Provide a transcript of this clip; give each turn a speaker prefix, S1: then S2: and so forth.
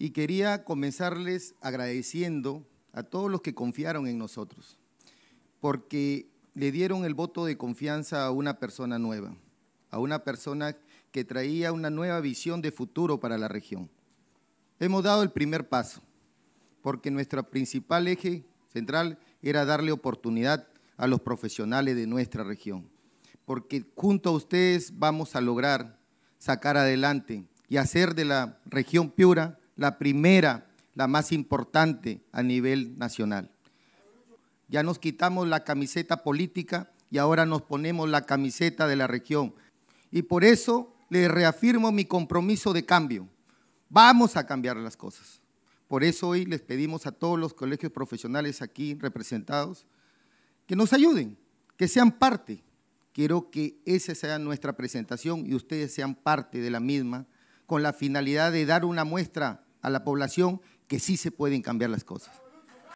S1: y quería comenzarles agradeciendo a todos los que confiaron en nosotros, porque le dieron el voto de confianza a una persona nueva, a una persona que traía una nueva visión de futuro para la región. Hemos dado el primer paso, porque nuestro principal eje central era darle oportunidad a los profesionales de nuestra región, porque junto a ustedes vamos a lograr sacar adelante y hacer de la región Piura la primera, la más importante a nivel nacional. Ya nos quitamos la camiseta política y ahora nos ponemos la camiseta de la región. Y por eso le reafirmo mi compromiso de cambio. Vamos a cambiar las cosas. Por eso hoy les pedimos a todos los colegios profesionales aquí representados que nos ayuden, que sean parte. Quiero que esa sea nuestra presentación y ustedes sean parte de la misma con la finalidad de dar una muestra a la población que sí se pueden cambiar las cosas.